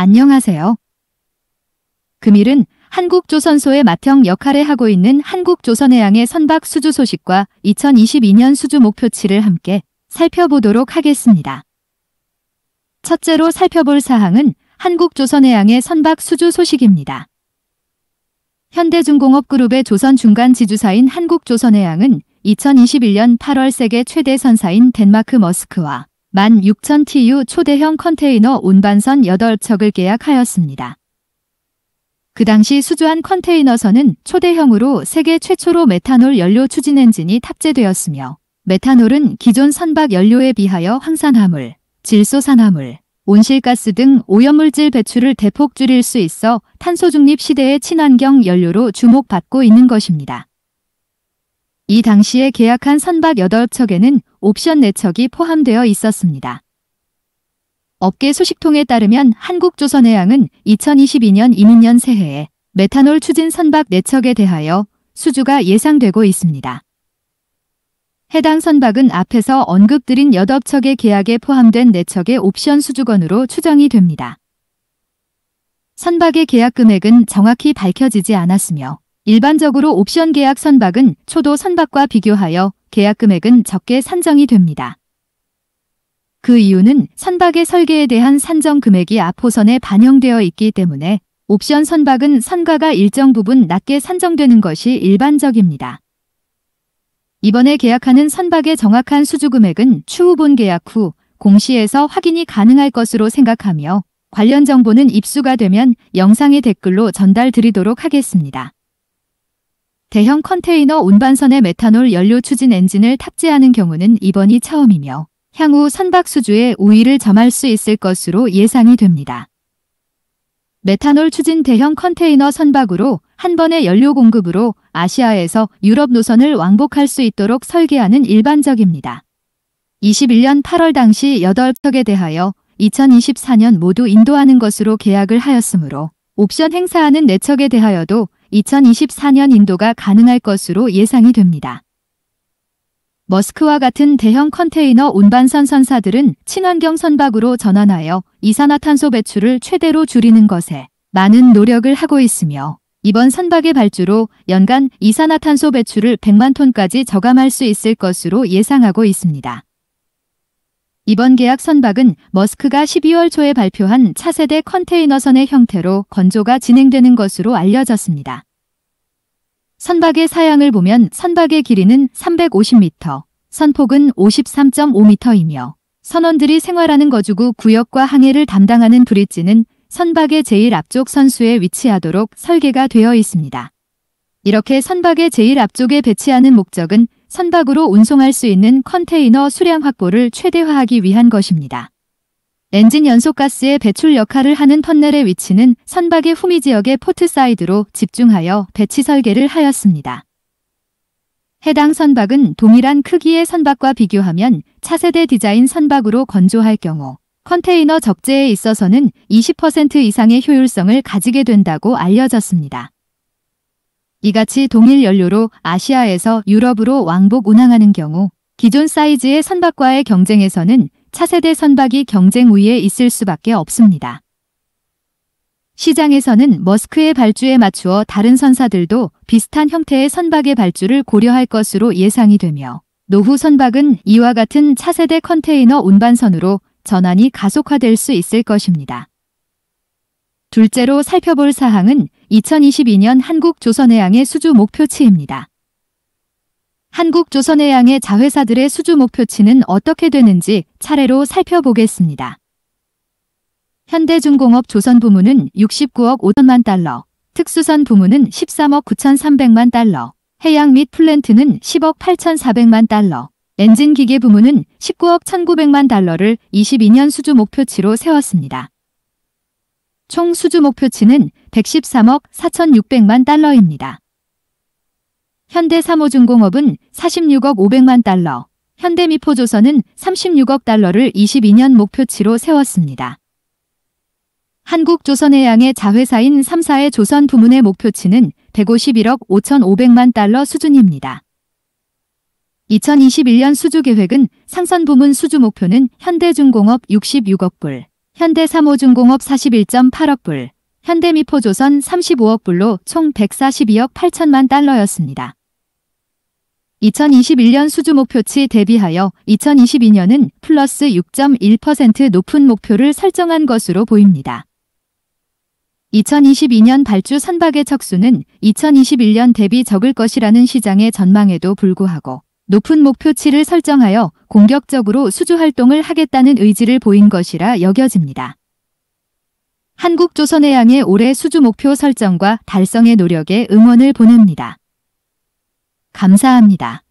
안녕하세요. 금일은 한국조선소의 맏형 역할을 하고 있는 한국조선해양의 선박 수주 소식과 2022년 수주 목표치를 함께 살펴보도록 하겠습니다. 첫째로 살펴볼 사항은 한국조선해양의 선박 수주 소식입니다. 현대중공업그룹의 조선 중간 지주사인 한국조선해양은 2021년 8월 세계 최대 선사인 덴마크 머스크와 16,000TU 초대형 컨테이너 운반선 8척을 계약하였습니다. 그 당시 수주한 컨테이너선은 초대형으로 세계 최초로 메탄올 연료 추진 엔진이 탑재되었으며 메탄올은 기존 선박 연료에 비하여 황산화물, 질소산화물, 온실가스 등 오염물질 배출을 대폭 줄일 수 있어 탄소중립 시대의 친환경 연료로 주목받고 있는 것입니다. 이 당시에 계약한 선박 8척에는 옵션 내척이 포함되어 있었습니다. 업계 소식통에 따르면 한국조선해양은 2022년 이민년 새해에 메탄올 추진 선박 내척에 대하여 수주가 예상되고 있습니다. 해당 선박은 앞에서 언급드린 8척의 계약에 포함된 4척의 옵션 수주권으로 추정이 됩니다. 선박의 계약 금액은 정확히 밝혀지지 않았으며 일반적으로 옵션 계약 선박은 초도 선박과 비교하여 계약 금액은 적게 산정이 됩니다. 그 이유는 선박의 설계에 대한 산정 금액이 앞호선에 반영되어 있기 때문에 옵션 선박은 선가가 일정 부분 낮게 산정되는 것이 일반적입니다. 이번에 계약하는 선박의 정확한 수주 금액은 추후 본 계약 후 공시에서 확인이 가능할 것으로 생각하며 관련 정보는 입수가 되면 영상의 댓글로 전달 드리도록 하겠습니다. 대형 컨테이너 운반선에 메탄올 연료 추진 엔진을 탑재하는 경우는 이번이 처음이며 향후 선박 수주에 우위를 점할 수 있을 것으로 예상이 됩니다. 메탄올 추진 대형 컨테이너 선박으로 한 번의 연료 공급으로 아시아에서 유럽 노선을 왕복할 수 있도록 설계하는 일반적입니다. 21년 8월 당시 8척에 대하여 2024년 모두 인도하는 것으로 계약을 하였으므로 옵션 행사하는 4척에 대하여도 2024년 인도가 가능할 것으로 예상이 됩니다. 머스크와 같은 대형 컨테이너 운반선 선사들은 친환경 선박으로 전환하여 이산화탄소 배출을 최대로 줄이는 것에 많은 노력을 하고 있으며 이번 선박의 발주로 연간 이산화탄소 배출을 100만 톤까지 저감할 수 있을 것으로 예상하고 있습니다. 이번 계약 선박은 머스크가 12월 초에 발표한 차세대 컨테이너선의 형태로 건조가 진행되는 것으로 알려졌습니다. 선박의 사양을 보면 선박의 길이는 350m, 선폭은 53.5m이며 선원들이 생활하는 거주구 구역과 항해를 담당하는 브릿지는 선박의 제일 앞쪽 선수에 위치하도록 설계가 되어 있습니다. 이렇게 선박의 제일 앞쪽에 배치하는 목적은 선박으로 운송할 수 있는 컨테이너 수량 확보를 최대화하기 위한 것입니다. 엔진 연소가스의 배출 역할을 하는 터널의 위치는 선박의 후미 지역의 포트사이드로 집중하여 배치 설계를 하였습니다. 해당 선박은 동일한 크기의 선박과 비교하면 차세대 디자인 선박으로 건조할 경우 컨테이너 적재에 있어서는 20% 이상의 효율성을 가지게 된다고 알려졌습니다. 이같이 동일 연료로 아시아에서 유럽으로 왕복 운항하는 경우 기존 사이즈의 선박과의 경쟁에서는 차세대 선박이 경쟁 우위에 있을 수밖에 없습니다. 시장에서는 머스크의 발주에 맞추어 다른 선사들도 비슷한 형태의 선박의 발주를 고려할 것으로 예상이 되며 노후 선박은 이와 같은 차세대 컨테이너 운반선으로 전환이 가속화될 수 있을 것입니다. 둘째로 살펴볼 사항은 2022년 한국조선해양의 수주 목표치입니다. 한국조선해양의 자회사들의 수주 목표치는 어떻게 되는지 차례로 살펴보겠습니다. 현대중공업 조선 부문은 69억 5천만 달러, 특수선 부문은 13억 9,300만 달러, 해양 및 플랜트는 10억 8,400만 달러, 엔진 기계 부문은 19억 1,900만 달러를 22년 수주 목표치로 세웠습니다. 총 수주 목표치는 113억 4,600만 달러입니다. 현대 3호중공업은 46억 500만 달러, 현대미포조선은 36억 달러를 22년 목표치로 세웠습니다. 한국조선해양의 자회사인 3사의 조선 부문의 목표치는 151억 5,500만 달러 수준입니다. 2021년 수주 계획은 상선 부문 수주 목표는 현대중공업 66억 불, 현대 3호중공업 41.8억 불, 현대미포조선 35억 불로 총 142억 8천만 달러였습니다. 2021년 수주 목표치 대비하여 2022년은 플러스 6.1% 높은 목표를 설정한 것으로 보입니다. 2022년 발주 선박의 척수는 2021년 대비 적을 것이라는 시장의 전망에도 불구하고 높은 목표치를 설정하여 공격적으로 수주 활동을 하겠다는 의지를 보인 것이라 여겨집니다. 한국조선해양의 올해 수주 목표 설정과 달성의 노력에 응원을 보냅니다. 감사합니다.